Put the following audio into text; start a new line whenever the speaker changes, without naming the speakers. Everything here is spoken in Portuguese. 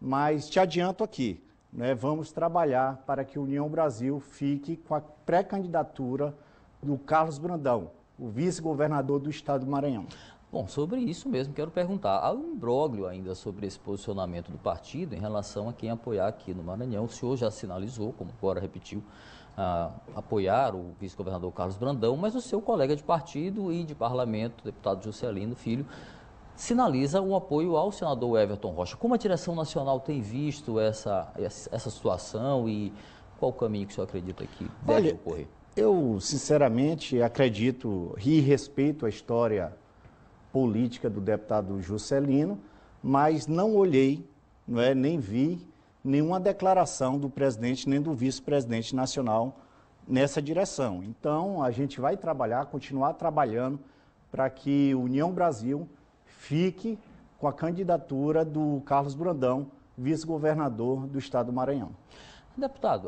mas te adianto aqui, né, vamos trabalhar para que a União Brasil fique com a pré-candidatura do Carlos Brandão, o vice-governador do estado do Maranhão.
Bom, sobre isso mesmo, quero perguntar. Há um bróglio ainda sobre esse posicionamento do partido em relação a quem apoiar aqui no Maranhão. O senhor já sinalizou, como agora repetiu, apoiar o vice-governador Carlos Brandão, mas o seu colega de partido e de parlamento, deputado Juscelino Filho, sinaliza o apoio ao senador Everton Rocha. Como a direção nacional tem visto essa, essa situação e qual o caminho que o senhor acredita que deve
Olha, ocorrer? Eu, sinceramente, acredito e respeito a história política do deputado Juscelino, mas não olhei, não é, nem vi nenhuma declaração do presidente nem do vice-presidente nacional nessa direção. Então, a gente vai trabalhar, continuar trabalhando para que União Brasil fique com a candidatura do Carlos Brandão, vice-governador do estado do Maranhão.
Deputado,